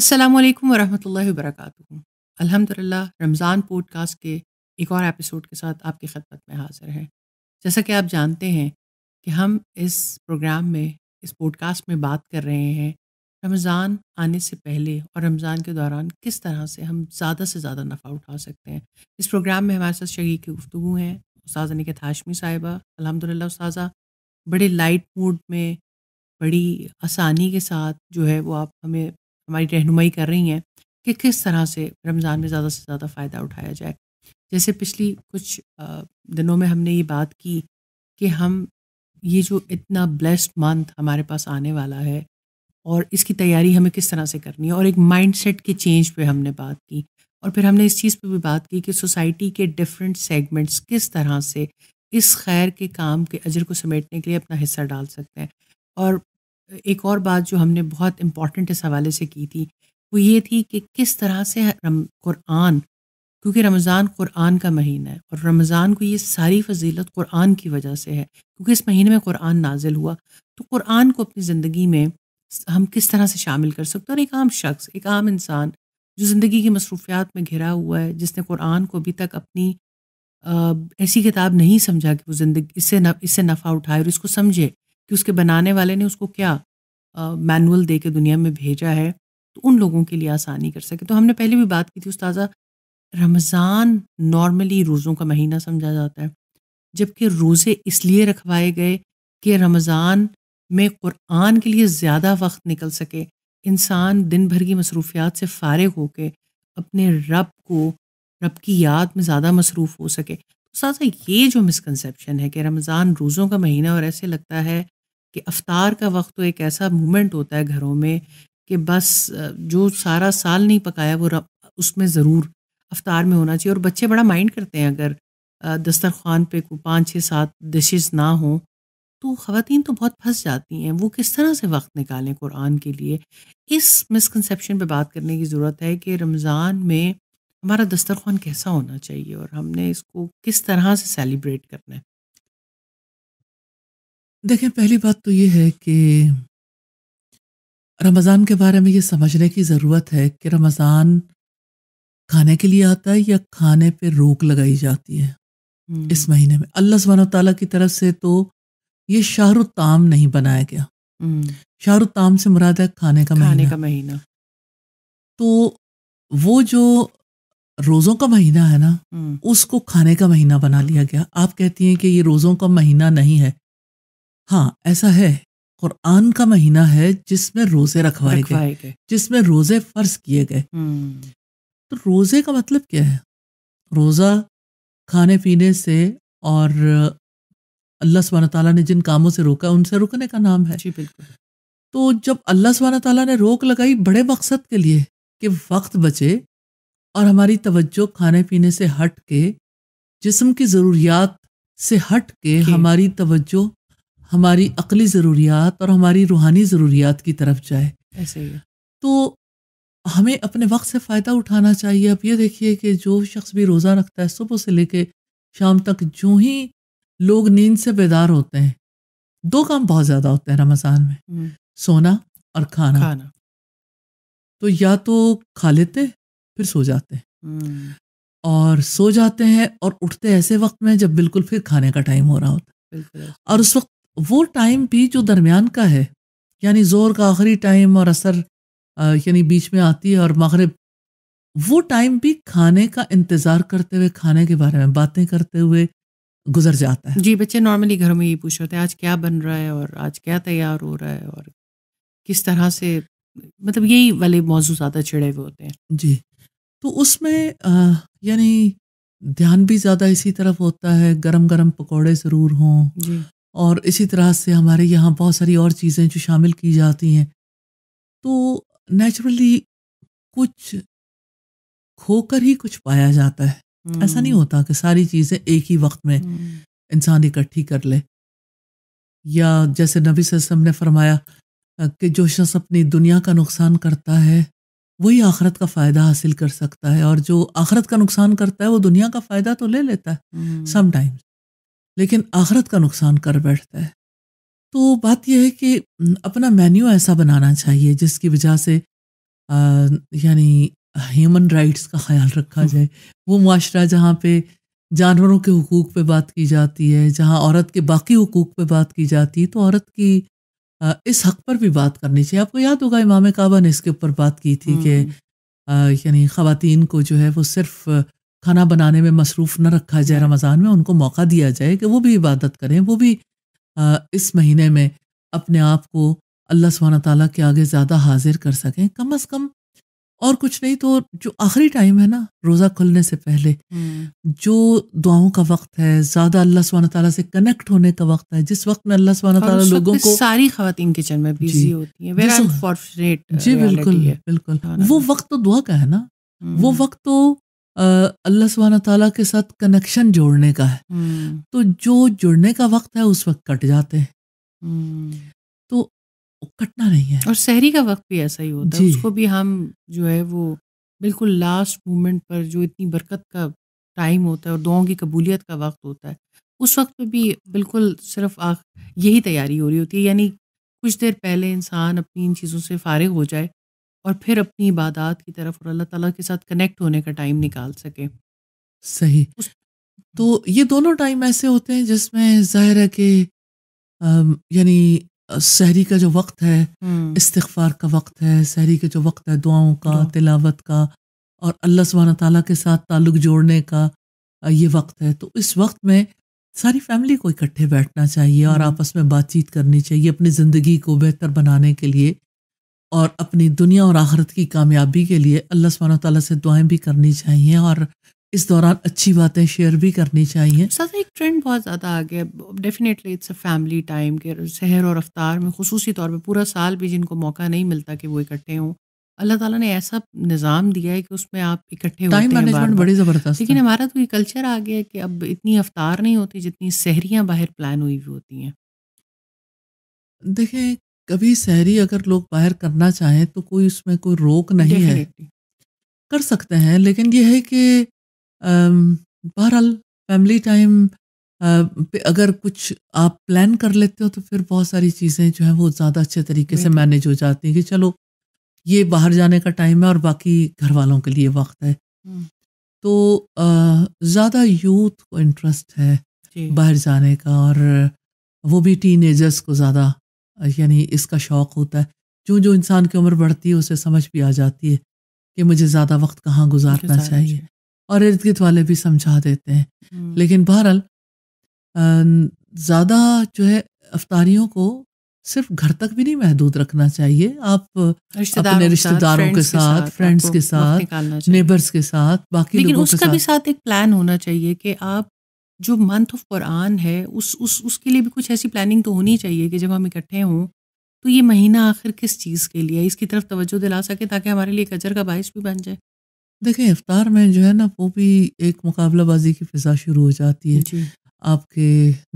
अस्सलाम वालेकुम वरहमतुल्लाहि वबरकातुहू अल्हम्दुलिल्लाह रमज़ान पॉडकास्ट के एक और एपिसोड के साथ आपकी खदमत में हाजिर है जैसा कि आप जानते हैं कि हम इस प्रोग्राम में इस पॉडकास्ट में बात कर रहे हैं रमज़ान आने से पहले और रमज़ान के दौरान किस तरह से हम ज़्यादा से ज़्यादा नफ़ा उठा सकते हैं इस प्रोग्राम में हमारे साथ शरीक गुफ्तु हैं उसाज़ा निकत हाशमी साहिबा अलहमदिल्ला उसाज़ा बड़े लाइट मूड में बड़ी आसानी के साथ जो है वो आप हमें हमारी रहनुमाई कर रही हैं कि किस तरह से रमज़ान में ज़्यादा से ज़्यादा फ़ायदा उठाया जाए जैसे पिछली कुछ दिनों में हमने ये बात की कि हम ये जो इतना ब्लेस्ड मंथ हमारे पास आने वाला है और इसकी तैयारी हमें किस तरह से करनी है और एक माइंडसेट के चेंज पे हमने बात की और फिर हमने इस चीज़ पे भी बात की कि सोसाइटी के डिफरेंट सेगमेंट्स किस तरह से इस खैर के काम के अजर को समेटने के लिए अपना हिस्सा डाल सकते हैं और एक और बात जो हमने बहुत इम्पॉर्टेंट इस हवाले से की थी वो ये थी कि किस तरह से कुरान क्योंकि रमज़ान कुरान का महीना है और रमज़ान को ये सारी फजीलत कुरान की वजह से है क्योंकि इस महीने में कुरान नाजिल हुआ तो कुरान को अपनी ज़िंदगी में हम किस तरह से शामिल कर सकते हैं और एक आम शख्स एक आम इंसान जो ज़िंदगी की मसरूफियात में घिरा हुआ है जिसने कुरान को अभी तक अपनी ऐसी किताब नहीं समझा कि वो ज़िंदगी इससे न इससे नफ़ा उठाए और इसको समझे कि उसके बनाने वाले ने उसको क्या मैनुअल दे के दुनिया में भेजा है तो उन लोगों के लिए आसानी कर सके तो हमने पहले भी बात की थी उसताजा रमज़ान नॉर्मली रोज़ों का महीना समझा जाता है जबकि रोज़े इसलिए रखवाए गए कि रमज़ान में क़ुरान के लिए ज़्यादा वक्त निकल सके इंसान दिन भर की मसरूफियात से फारग होकर अपने रब को रब की याद में ज़्यादा मसरूफ़ हो सके साथ ये जो मिसकनसप्शन है कि रमज़ान रोज़ों का महीना और ऐसे लगता है कि अफ्तार का वक्त तो एक ऐसा मोमेंट होता है घरों में कि बस जो सारा साल नहीं पकाया वो उसमें ज़रूर अफ्तार में होना चाहिए और बच्चे बड़ा माइंड करते हैं अगर दस्तरखान पे को पाँच छः सात डिशेस ना हों तो ख़वान तो बहुत फंस जाती हैं वो किस तरह से वक्त निकालें कुरान के लिए इस मिसकनसप्शन पे बात करने की ज़रूरत है कि रमज़ान में हमारा दस्तरखान कैसा होना चाहिए और हमने इसको किस तरह से सेलिब्रेट करना है देखें पहली बात तो ये है कि रमज़ान के बारे में ये समझने की ज़रूरत है कि रमज़ान खाने के लिए आता है या खाने पे रोक लगाई जाती है इस हम्म। महीने में अल्लाह सुबहान ताला की तरफ से तो ये शाहरुख ताम नहीं बनाया गया हम्म। शाहरुख ताम से मुराद है खाने का खाने महीना। का महीना तो वो जो रोज़ों का महीना है ना हम्म। उसको खाने का महीना बना लिया गया आप कहती हैं कि ये रोज़ों का महीना नहीं है हाँ ऐसा है कुरान का महीना है जिसमें रोजे रखवाए गए जिसमें रोजे फर्ज किए गए हम्म। तो रोजे का मतलब क्या है रोजा खाने पीने से और अल्लाह सुबहाना ताला ने जिन कामों से रोका उनसे रुकने का नाम है जी बिल्कुल तो जब अल्लाह सुबहाना ताला ने रोक लगाई बड़े मकसद के लिए कि वक्त बचे और हमारी तवज्जो खाने पीने से हट के जिसम की ज़रूरियात से हट के, के हमारी तवज्जो हमारी अकली ज़रूरियात और हमारी रूहानी ज़रूरियात की तरफ जाए ऐसे ही तो हमें अपने वक्त से फ़ायदा उठाना चाहिए अब ये देखिए कि जो शख्स भी रोज़ा रखता है सुबह से लेके शाम तक जो ही लोग नींद से बेदार होते हैं दो काम बहुत ज़्यादा होते हैं रमज़ान में हम्म। सोना और खाना, खाना तो या तो खा लेते फिर सो जाते हैं हम्म। और सो जाते हैं और उठते ऐसे वक्त में जब बिल्कुल फिर खाने का टाइम हो रहा होता है और उस वक्त वो टाइम भी जो दरमियान का है यानी जोर का आखिरी टाइम और असर यानी बीच में आती है और मगरब वो टाइम भी खाने का इंतज़ार करते हुए खाने के बारे में बातें करते हुए गुजर जाता है जी बच्चे नॉर्मली घरों में ये पूछ रहे हैं आज क्या बन रहा है और आज क्या तैयार हो रहा है और किस तरह से मतलब यही वाले मौजू ज़्यादा छिड़े हुए होते हैं जी तो उसमें यानी ध्यान भी ज़्यादा इसी तरफ होता है गरम गरम पकोड़े ज़रूर हों और इसी तरह से हमारे यहाँ बहुत सारी और चीज़ें जो शामिल की जाती हैं तो नेचुरली कुछ खोकर ही कुछ पाया जाता है ऐसा नहीं हम्म। होता कि सारी चीज़ें एक ही वक्त में हम्म। इंसान इकट्ठी कर ले या जैसे नबी वसम ने फरमाया कि जो शख्स अपनी दुनिया का नुकसान करता है वही आखरत का फ़ायदा हासिल कर सकता है और जो आखरत का नुकसान करता है वो दुनिया का फ़ायदा तो ले लेता है समटाइम्स हम्म। लेकिन आखरत का नुकसान कर बैठता है तो बात यह है कि अपना मेन्यू ऐसा बनाना चाहिए जिसकी वजह से यानी ह्यूमन राइट्स का ख्याल रखा जाए वो माशरा जहाँ पे जानवरों के हकूक़ पे बात की जाती है जहाँ औरत के बाकी हकूक़ पे बात की जाती है तो औरत की इस हक पर भी बात करनी चाहिए आपको याद होगा इमाम काबा ने इसके ऊपर बात की थी कि हम्म। यानी ख़वातीन को जो है वो सिर्फ़ खाना बनाने में मसरूफ़ न रखा जाए रमज़ान में उनको मौका दिया जाए कि वो भी इबादत करें वो भी आ, इस महीने में अपने आप को अल्लाह सुबहाना ताला के आगे ज़्यादा हाजिर कर सकें कम अज़ कम और कुछ नहीं तो जो आखिरी टाइम है ना रोज़ा खुलने से पहले हम्म। जो दुआओं का वक्त है ज़्यादा अल्लाह सुबहाना ताला से कनेक्ट होने का वक्त है जिस वक्त में अल्लाह सुबहाना ताला लोगों को सारी खातन किचन में बिजी होती हैं जी बिल्कुल बिल्कुल वो वक्त तो दुआ का है ना वो हम्म। वक्त तो अल्लाह सुबहाना तला के साथ कनेक्शन जोड़ने का है हम्म। तो जो जुड़ने का वक्त है उस वक्त कट जाते हैं हम्म। तो कटना नहीं है और शहरी का वक्त भी ऐसा ही होता है उसको भी हम जो है वो बिल्कुल लास्ट मोमेंट पर जो इतनी बरकत का टाइम होता है और दुआओं की कबूलियत का वक्त होता है उस वक्त पे भी बिल्कुल सिर्फ आख यही तैयारी हो रही होती है यानी कुछ देर पहले इंसान अपनी इन चीज़ों से फारिग हो जाए और फिर अपनी इबादत की तरफ और अल्लाह ताला के साथ कनेक्ट होने का टाइम निकाल सके सही तो ये दोनों टाइम ऐसे होते हैं जिसमें जाहिर है कि यानी सहरी का जो वक्त है हम्म। इस्तफार का वक्त है सहरी का जो वक्त है दुआओं का तिलावत का और अल्लाह सुबहाना ताला के साथ ताल्लुक जोड़ने का ये वक्त है तो इस वक्त में सारी फैमिली को इकट्ठे बैठना चाहिए और हम्म। आपस में बातचीत करनी चाहिए अपनी ज़िंदगी को बेहतर बनाने के लिए और अपनी दुनिया और आखरत की कामयाबी के लिए अल्लाह सुबहाना तला से दुआएं भी करनी चाहिए और इस दौरान अच्छी बातें शेयर भी करनी चाहिए सर एक ट्रेंड बहुत ज़्यादा आ गया definitely it's a family time के शहर और अफ्तार में खसूसी तौर पर पूरा साल भी जिनको मौका नहीं मिलता कि वो इकट्ठे हों अल्लाह ताला ने ऐसा निज़ाम दिया है कि उसमें आप इकट्ठे होते हैं टाइम मैनेजमेंट बड़ी ज़बरदस्त लेकिन हमारा तो ये कल्चर आ गया है कि अब इतनी अफ्तार नहीं होती जितनी सहरियाँ बाहर प्लान हुई हुई होती हैं देखें कभी शहरी अगर लोग बाहर करना चाहें तो कोई उसमें कोई रोक नहीं है कर सकते हैं लेकिन यह है कि बहरहाल फैमिली टाइम पे अगर कुछ आप प्लान कर लेते हो तो फिर बहुत सारी चीज़ें जो है वो ज़्यादा अच्छे तरीके से मैनेज हो जाती हैं कि चलो ये बाहर जाने का टाइम है और बाकी घर वालों के लिए वक्त है हम्म। तो ज़्यादा यूथ को इंटरेस्ट है बाहर जाने का और वो भी टीन को ज़्यादा यानी इसका शौक़ होता है जो जो इंसान की उम्र बढ़ती है उसे समझ भी आ जाती है कि मुझे ज़्यादा वक्त कहाँ गुजारना चाहिए और इर्द गिर्द वाले भी समझा देते हैं हम्म। लेकिन बहरहाल ज़्यादा जो है अफतारियों को सिर्फ घर तक भी नहीं महदूद रखना चाहिए आप अपने रिश्तेदारों के साथ फ्रेंड्स के साथ नेबर्स के साथ बाकी लेकिन उसका भी साथ एक प्लान होना चाहिए कि आप जो मंथ ऑफ कुरान है उस उस उसके लिए भी कुछ ऐसी प्लानिंग तो होनी चाहिए कि जब हम इकट्ठे हों तो ये महीना आखिर किस चीज़ के लिए इसकी तरफ तवज्जो दिला सके ताकि हमारे लिए कचर का बायस भी बन जाए देखें इफ्तार में जो है ना वो भी एक मुकाबलाबाजी की फिजा शुरू हो जाती है आपके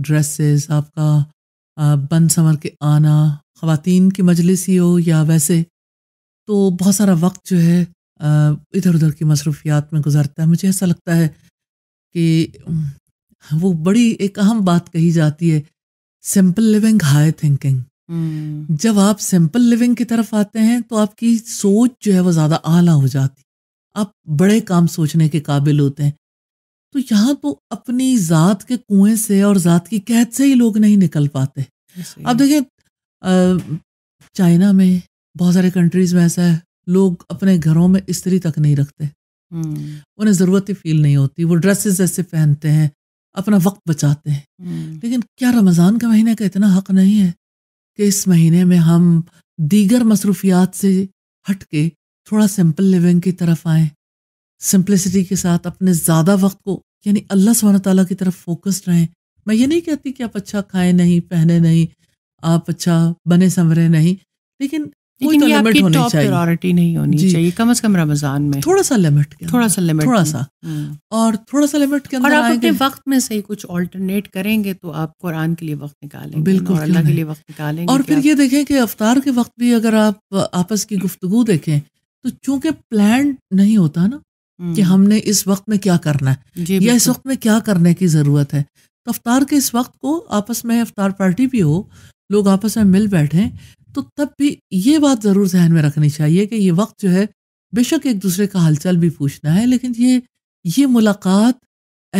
ड्रेसेस आपका बन समर के आना ख़वातीन की मजलिस ही हो या वैसे तो बहुत सारा वक्त जो है इधर उधर की मसरूफियात में गुजरता है मुझे ऐसा लगता है कि वो बड़ी एक अहम बात कही जाती है सिंपल लिविंग हाई थिंकिंग जब आप सिंपल लिविंग की तरफ आते हैं तो आपकी सोच जो है वो ज़्यादा आला हो जाती आप बड़े काम सोचने के काबिल होते हैं तो यहाँ तो अपनी ज़ात के कुएं से और ज़ात की कैद से ही लोग नहीं निकल पाते आप देखें चाइना में बहुत सारे कंट्रीज में ऐसा है लोग अपने घरों में स्त्री तक नहीं रखते हम्म। उन्हें ज़रूरत ही फील नहीं होती वो ड्रेसेस ऐसे पहनते हैं अपना वक्त बचाते हैं हम्म। लेकिन क्या रमज़ान का महीने का इतना हक नहीं है कि इस महीने में हम दीगर मसरूफियात से हट के थोड़ा सिंपल लिविंग की तरफ आए सिंपलिसिटी के साथ अपने ज़्यादा वक्त को यानी अल्लाह सुबह ताली की तरफ फोकस्ड रहें मैं ये नहीं कहती कि आप अच्छा खाएं नहीं पहने नहीं आप अच्छा बने संवरें नहीं लेकिन लेकिन तो ये आपकी टॉप प्रायोरिटी नहीं होनी चाहिए कम से कम रमजान में थोड़ा सा लिमिट थोड़ा सा लिमिट थोड़ा सा हम्म। और थोड़ा सा लिमिट के अंदर और आप अपने वक्त में सही कुछ अल्टरनेट करेंगे तो आप कुरान के लिए वक्त निकालेंगे बिल्कुल अल्लाह के लिए वक्त निकालेंगे और फिर ये देखें कि के वक्त भी अगर आप आपस की गुफ्तगु देखें तो चूंकि प्लान नहीं होता ना हम्म। कि हमने इस वक्त में क्या करना है या इस वक्त में क्या करने की ज़रूरत है तो अवतार के इस वक्त को आपस में अवतार पार्टी भी हो लोग आपस में मिल बैठे तो तब भी ये बात ज़रूर जहन में रखनी चाहिए कि ये वक्त जो है बेशक एक दूसरे का हलचल भी पूछना है लेकिन ये ये मुलाकात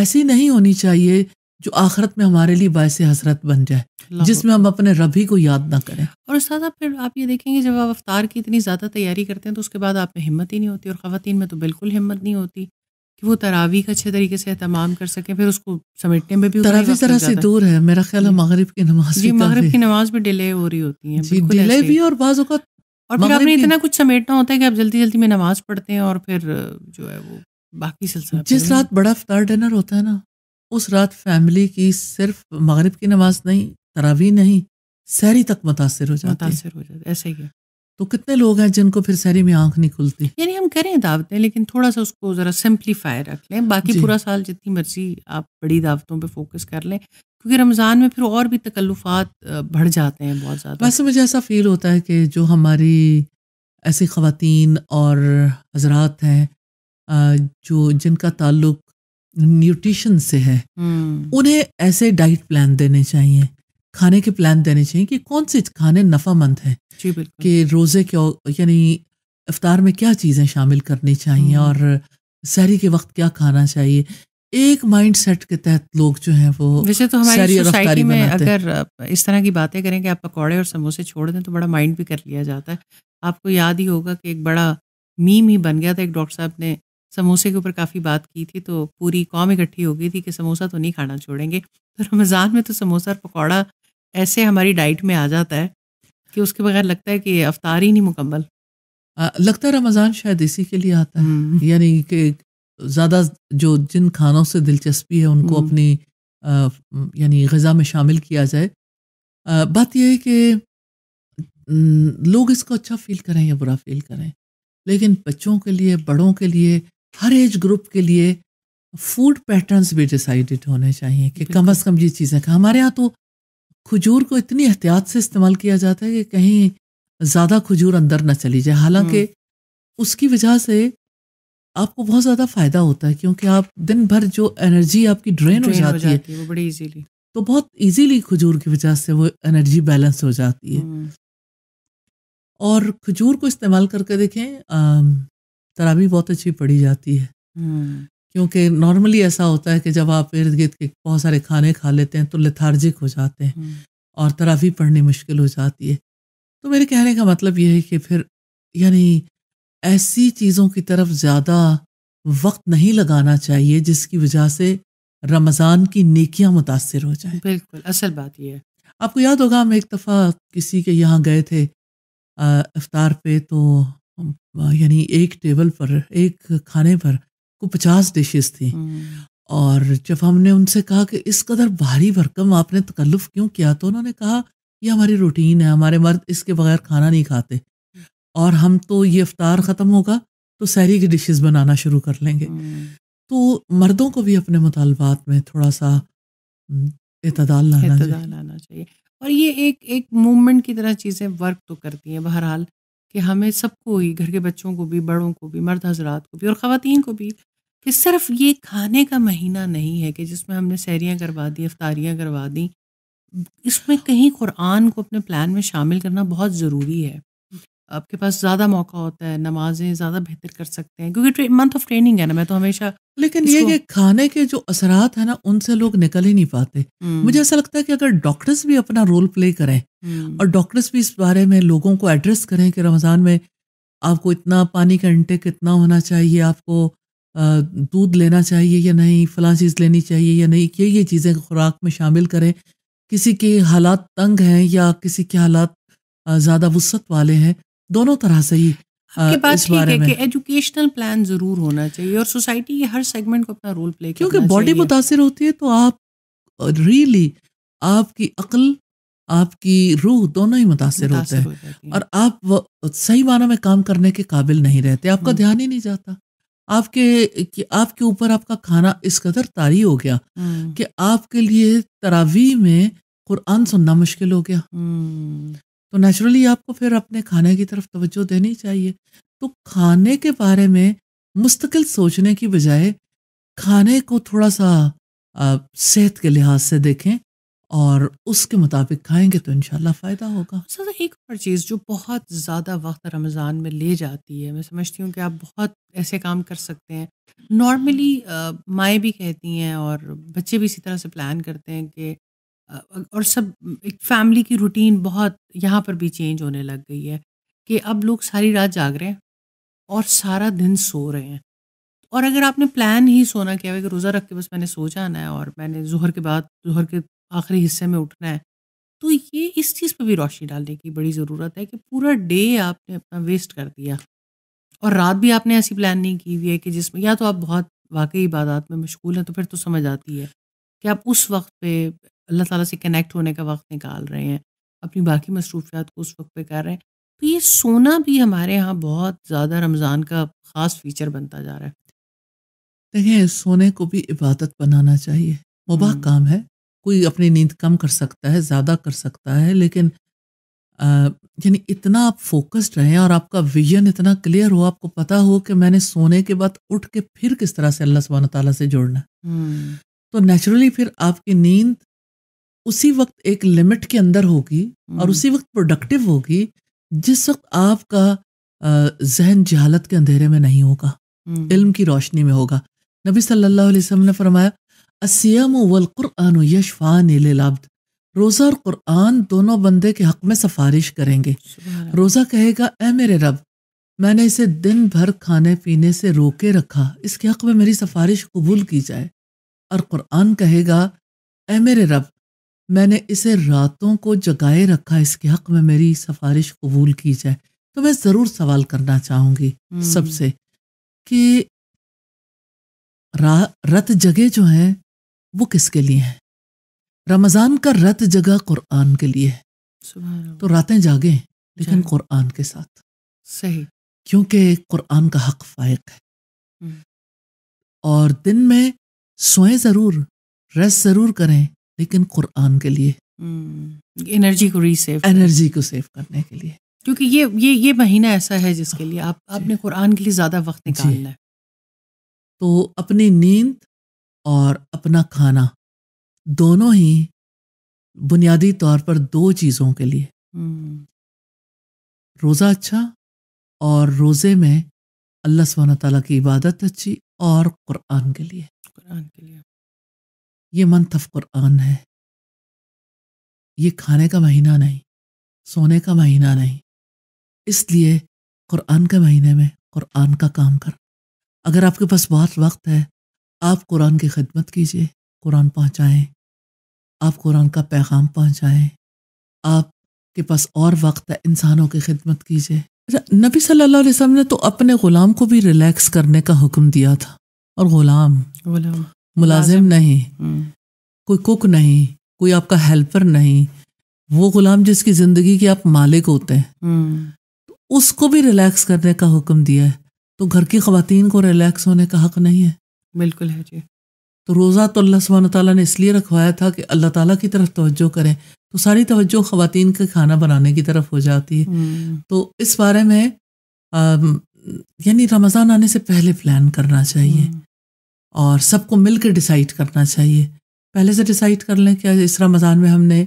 ऐसी नहीं होनी चाहिए जो आख़रत में हमारे लिए बायस हसरत बन जाए जिसमें हम अपने रबी को याद ना करें और सादा फिर आप ये देखेंगे जब आप अवतार की इतनी ज़्यादा तैयारी करते हैं तो उसके बाद आप में हिम्मत ही नहीं होती और ख़वान में तो बिल्कुल हिम्मत नहीं होती कि वो तरावी का अच्छे तरीके से अहतमाम कर सकें फिर उसको समेटने में भी तरावी तरह से दूर है मेरा ख्याल है मगरब की नमाज जी मगरब की नमाज में डिले हो रही होती है डिले भी और बाज़ और फिर आपने इतना कुछ समेटना होता है कि आप जल्दी जल्दी में नमाज पढ़ते हैं और फिर जो है वो बाकी सिलसिला जिस रात बड़ा अफ्तार डिनर होता है ना उस रात फैमिली की सिर्फ मगरब की नमाज नहीं तरावी नहीं सहरी तक मुतासर हो जाती है ऐसे ही तो कितने लोग हैं जिनको फिर शहरी में आंख नहीं खुलती यानी हम करें दावतें लेकिन थोड़ा सा उसको ज़रा सिंप्लीफाई रख लें बाकी पूरा साल जितनी मर्जी आप बड़ी दावतों पे फोकस कर लें क्योंकि रमज़ान में फिर और भी तकल्लुफात बढ़ जाते हैं बहुत ज़्यादा वैसे मुझे ऐसा फील होता है कि जो हमारी ऐसी ख़वातीन और हजरात हैं जो जिनका ताल्लुक न्यूट्रिशन से है हम्म। उन्हें ऐसे डाइट प्लान देने चाहिए खाने के प्लान देने चाहिए कि कौन से खाने नफामंद हैं कि रोज़े के यानी इफ्तार में क्या चीज़ें शामिल करनी चाहिए हम्म। और सहरी के वक्त क्या खाना चाहिए एक माइंड सेट के तहत लोग जो हैं वो वैसे तो हमारी सोसाइटी में अगर इस तरह की बातें करें कि आप पकौड़े और समोसे छोड़ दें तो बड़ा माइंड भी कर लिया जाता है आपको याद ही होगा कि एक बड़ा मीम ही बन गया था एक डॉक्टर साहब ने समोसे के ऊपर काफ़ी बात की थी तो पूरी कौम इकट्ठी हो गई थी कि समोसा तो नहीं खाना छोड़ेंगे तो रमज़ान में तो समोसा और पकौड़ा ऐसे हमारी डाइट में आ जाता है कि उसके बगैर लगता है कि अवतार ही नहीं मुकम्मल लगता लगता रमज़ान शायद इसी के लिए आता है हम्म। यानी कि ज़्यादा जो जिन खानों से दिलचस्पी है उनको हम्म। अपनी यानी गज़ा में शामिल किया जाए आ, बात यह है कि लोग इसको अच्छा फील करें या बुरा फील करें लेकिन बच्चों के लिए बड़ों के लिए हर एज ग्रुप के लिए फूड पैटर्न्स भी डिसाइडेड होने चाहिए कि कम अज़ कम ये चीज़ें खाएं हमारे यहाँ तो खजूर को इतनी एहतियात से इस्तेमाल किया जाता है कि कहीं ज़्यादा खजूर अंदर ना चली जाए हालांकि हम्म। उसकी वजह से आपको बहुत ज़्यादा फ़ायदा होता है क्योंकि आप दिन भर जो एनर्जी आपकी ड्रेन, ड्रेन हो, जाती हो जाती है वो बड़ी इजीली तो बहुत इजीली खजूर की वजह से वो एनर्जी बैलेंस हो जाती है हम्म। और खजूर को इस्तेमाल करके देखें तराबी बहुत अच्छी पड़ी जाती है हम्म। क्योंकि नॉर्मली ऐसा होता है कि जब आप इर्द गिर्द के बहुत सारे खाने खा लेते हैं तो लथार्जिक हो जाते हैं हम्म। और तरावी पढ़नी मुश्किल हो जाती है तो मेरे कहने का मतलब यह है कि फिर यानी ऐसी चीज़ों की तरफ ज़्यादा वक्त नहीं लगाना चाहिए जिसकी वजह से रमज़ान की नेकियां मुतासर हो जाए बिल्कुल असल बात यह है आपको याद होगा हम एक दफ़ा किसी के यहाँ गए थे इफ्तार पे तो यानी एक टेबल पर एक खाने पर को पचास डिशेस थी और जब हमने उनसे कहा कि इस कदर भारी भरकम आपने तकल्लुफ क्यों किया तो उन्होंने कहा यह हमारी रूटीन है हमारे मर्द इसके बगैर खाना नहीं खाते और हम तो ये अफ्तार ख़त्म होगा तो सैरी की डिशेस बनाना शुरू कर लेंगे तो मर्दों को भी अपने मुतालबात में थोड़ा सा इतदाल लाना इतदाल चाहिए। लाना चाहिए और ये एक एक मूवमेंट की तरह चीज़ें वर्क तो करती हैं बहरहाल कि हमें सबको ही घर के बच्चों को भी बड़ों को भी मर्द हजरात को भी और ख़वान को भी कि सिर्फ ये खाने का महीना नहीं है कि जिसमें हमने सैरियाँ करवा दी अफ्तारियाँ करवा दी इसमें कहीं कुरान को अपने प्लान में शामिल करना बहुत ज़रूरी है आपके पास ज़्यादा मौका होता है नमाज़ें ज़्यादा बेहतर कर सकते हैं क्योंकि मंथ ऑफ ट्रेनिंग है ना मैं तो हमेशा लेकिन ये कि खाने के जो असरात है ना उनसे लोग निकल ही नहीं पाते हम्म। मुझे ऐसा लगता है कि अगर डॉक्टर्स भी अपना रोल प्ले करें हम्म। और डॉक्टर्स भी इस बारे में लोगों को एड्रेस करें कि रमज़ान में आपको इतना पानी का इंटेक कितना होना चाहिए आपको दूध लेना चाहिए या नहीं फला चीज़ लेनी चाहिए या नहीं ये ये चीज़ें खुराक में शामिल करें किसी के हालात तंग हैं या किसी के हालात ज़्यादा वसत वाले हैं दोनों तरह से ही आ, बात ठीक है कि एजुकेशनल प्लान जरूर होना चाहिए और सोसाइटी हर सेगमेंट को अपना रोल प्ले क्योंकि बॉडी मुतासर होती है तो आप रियली आपकी अकल आपकी रूह दोनों ही मुतासर होते हैं और आप सही माना में काम करने के काबिल नहीं रहते आपका हम्म। ध्यान ही नहीं जाता आपके कि आपके ऊपर आपका खाना इस कदर तारी हो गया हम्म। कि आपके लिए तरावी में कुरान सुनना मुश्किल हो गया हम्म। तो नेचुरली आपको फिर अपने खाने की तरफ तवज्जो देनी चाहिए तो खाने के बारे में मुस्तकिल सोचने की बजाय खाने को थोड़ा सा सेहत के लिहाज से देखें और उसके मुताबिक खाएंगे तो इनशाला फ़ायदा होगा सर अच्छा, तो एक और चीज़ जो बहुत ज़्यादा वक्त रमज़ान में ले जाती है मैं समझती हूँ कि आप बहुत ऐसे काम कर सकते हैं नॉर्मली माएँ भी कहती हैं और बच्चे भी इसी तरह से प्लान करते हैं कि और सब एक फैमिली की रूटीन बहुत यहाँ पर भी चेंज होने लग गई है कि अब लोग सारी रात जाग रहे हैं और सारा दिन सो रहे हैं और अगर आपने प्लान ही सोना किया कि रोज़ा रख के बस मैंने सो जाना है और मैंने जहर के बाद जहर के आखिरी हिस्से में उठना है तो ये इस चीज़ पर भी रोशनी डालने की बड़ी ज़रूरत है कि पूरा डे आपने अपना वेस्ट कर दिया और रात भी आपने ऐसी प्लान नहीं की हुई है कि जिसमें या तो आप बहुत वाकई इबादत में मशगूल हैं तो फिर तो समझ आती है कि आप उस वक्त पे अल्लाह ताला से कनेक्ट होने का वक्त निकाल रहे हैं अपनी बाकी मसरूफियात को उस वक्त पे कर रहे हैं तो ये सोना भी हमारे यहाँ बहुत ज़्यादा रमज़ान का ख़ास फीचर बनता जा रहा है देखें तो सोने को भी इबादत बनाना चाहिए मुबा हम्म। काम है कोई अपनी नींद कम कर सकता है ज़्यादा कर सकता है लेकिन यानी इतना आप फोकस्ड रहें और आपका विजन इतना क्लियर हो आपको पता हो कि मैंने सोने के बाद उठ के फिर किस तरह से अल्लाह सुबहान तला से जुड़ना है हम्म। तो नेचुरली फिर आपकी नींद उसी वक्त एक लिमिट के अंदर होगी और उसी वक्त प्रोडक्टिव होगी जिस वक्त आपका जहन जहालत के अंधेरे में नहीं होगा हम्म। इल्म की रोशनी में होगा नबी सल्लल्लाहु अलैहि वसल्लम ने फरमाया असियम वल कुरान यशफान रोज़ा और कुरान दोनों बंदे के हक में सिफारिश करेंगे रोज़ा कहेगा ए मेरे रब मैंने इसे दिन भर खाने पीने से रोके रखा इसके हक में मेरी सिफारिश कबूल की जाए और कुरान कहेगा ए मेरे रब मैंने इसे रातों को जगाए रखा इसके हक में मेरी सिफारिश कबूल की जाए तो मैं ज़रूर सवाल करना चाहूंगी हम्म। सबसे कि रत जगह जो है वो किसके लिए है रमज़ान का रत जगह कुरान के लिए है तो रातें जागे लेकिन कुरान के साथ सही क्योंकि कुरान का हक फायक है हम्म। और दिन में सोए ज़रूर रेस्ट ज़रूर करें लेकिन कुरान के लिए एनर्जी हम्म, को रीसेव एनर्जी को सेव करने के लिए क्योंकि ये ये ये महीना ऐसा है जिसके हाँ, लिए आप आपने कुरान के लिए ज़्यादा वक्त निकालना है तो अपनी नींद और अपना खाना दोनों ही बुनियादी तौर पर दो चीज़ों के लिए हम्म। रोज़ा अच्छा और रोज़े में अल्लाह सुबहाना तला की इबादत अच्छी और कुरान के लिए कुरान के लिए ये मंतफ कुरान है ये खाने का महीना नहीं सोने का महीना नहीं इसलिए कुरान के महीने में कुरान का काम कर अगर आपके पास बहुत वक्त है आप कुरान की खिदमत कीजिए कुरान पहुँचाएँ आप कुरान का पैगाम पहुँचाएँ आपके पास और वक्त है इंसानों की खिदमत कीजिए अच्छा, नबी सल्लल्लाहु अलैहि वसल्लम ने तो अपने ग़ुलाम को भी रिलैक्स करने का हुक्म दिया था और ग़ुलाम मुलाजिम नहीं हम्म। कोई कुक नहीं कोई आपका हेल्पर नहीं वो गुलाम जिसकी ज़िंदगी के आप मालिक होते हैं हम्म। उसको भी रिलैक्स करने का हुक्म दिया है तो घर की खातन को रिलैक्स होने का हक नहीं है बिल्कुल है जी तो रोज़ा तो अल्लाह सुबहान तला ने इसलिए रखवाया था कि अल्लाह ताला की तरफ तवज्जो करें तो सारी तवज्जो खातन के खाना बनाने की तरफ हो जाती है हम्म। तो इस बारे में यानी रमज़ान आने से पहले प्लान करना चाहिए और सबको मिलकर डिसाइड करना चाहिए पहले से डिसाइड कर लें कि इस रमज़ान में हमने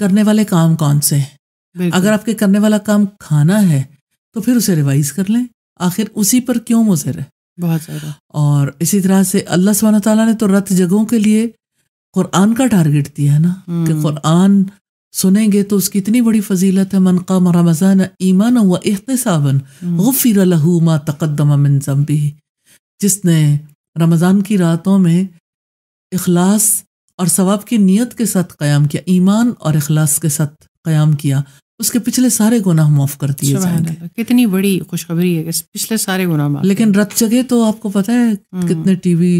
करने वाले काम कौन से हैं अगर आपके करने वाला काम खाना है तो फिर उसे रिवाइज कर लें आखिर उसी पर क्यों मुजर है बहुत ज़्यादा और इसी तरह से अल्लाह सुबहाना तला ने तो रत जगहों के लिए कुरान का टारगेट दिया है ना कि हम्म। कुरान सुनेंगे तो उसकी इतनी बड़ी फजीलत है मनका रमज़ान ईमान व साबन हम्म। गफ़ी लहू मा तकदमा मिन जम्बी जिसने रमज़ान की रातों में अखलास और सवाब की नीयत के साथ क़्याम किया ईमान और अखलास के साथ क़्याम किया उसके पिछले सारे गुनाह माफ़ कर दिए जाएंगे कितनी बड़ी खुशखबरी है पिछले सारे गुनाह लेकिन रत जगह तो आपको पता है हम्म। कितने टीवी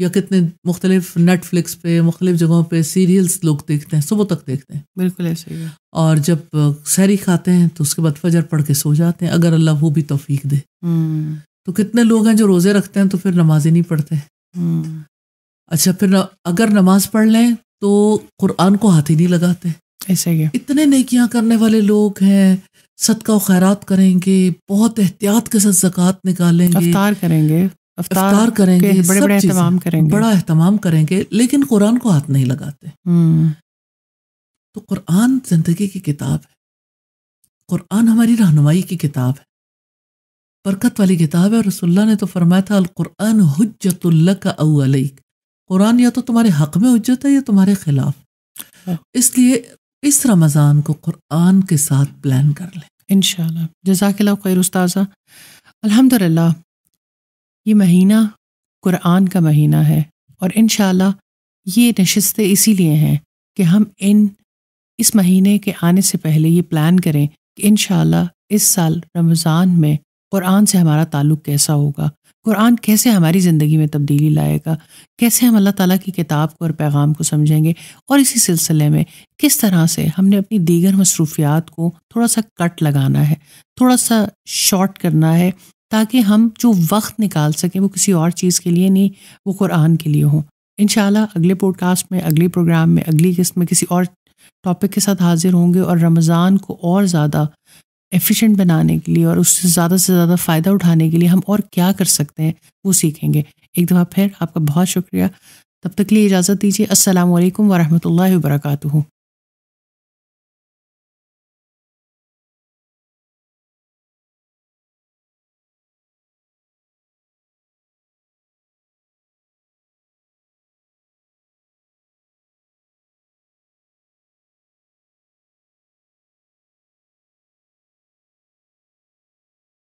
या कितने मुख्तलिफ नेटफ्लिक्स पे मुख्तलिफ जगहों पे सीरियल्स लोग देखते हैं सुबह तक देखते हैं बिल्कुल ऐसे ही और जब सैरी खाते हैं तो उसके बाद फजर पढ़ के सो जाते हैं अगर अल्लाह वो भी तोफीक दे हम्म। तो कितने लोग हैं जो रोज़े रखते हैं तो फिर ही नहीं पढ़ते हम्म। अच्छा फिर अगर नमाज पढ़ लें तो कुरान को हाथ ही नहीं लगाते ऐसे ही इतने नकियाँ करने वाले लोग हैं सदका खैरात करेंगे बहुत एहतियात के साथ जक़ात निकालेंगे अफ्तार करेंगे अफ्तार, अफ्तार करेंगे बड़े बड़े एहतमाम करेंगे बड़ा एहतमाम करेंगे लेकिन कुरान को हाथ नहीं लगाते हम्म। तो कुरान जिंदगी की किताब है कुरान हमारी रहनुमाई की किताब है बरकत वाली किताब है रसुल्ला ने तो फरमाया था अलकुरान हजतुल्ला का कुरान या तो तुम्हारे हक में हजत है या तुम्हारे खिलाफ हाँ। इसलिए इस रमज़ान को कुरान के साथ प्लान कर लें इन शजाकला खैर उस्ताजा अल्हम्दुलिल्लाह ये महीना कुरान का महीना है और इन ये नशस्तें लिए हैं कि हम इन इस महीने के आने से पहले ये प्लान करें कि इन इस साल रमज़ान में कुरान से हमारा ताल्लुक़ कैसा होगा कुरान कैसे हमारी ज़िंदगी में तब्दीली लाएगा कैसे हम अल्लाह ताला की किताब को और पैगाम को समझेंगे और इसी सिलसिले में किस तरह से हमने अपनी दीगर मसरूफियात को थोड़ा सा कट लगाना है थोड़ा सा शॉर्ट करना है ताकि हम जो वक्त निकाल सकें वो किसी और चीज़ के लिए नहीं वो कुरान के लिए हों इन अगले पॉडकास्ट में अगले प्रोग्राम में अगली किस्त में किसी और टॉपिक के साथ हाजिर होंगे और रमज़ान को और ज़्यादा एफिशिएंट बनाने के लिए और उससे ज़्यादा से ज़्यादा फ़ायदा उठाने के लिए हम और क्या कर सकते हैं वो सीखेंगे एक दफ़ा फिर आपका बहुत शुक्रिया तब तक लिए इजाज़त दीजिए असल वरहमल वर्का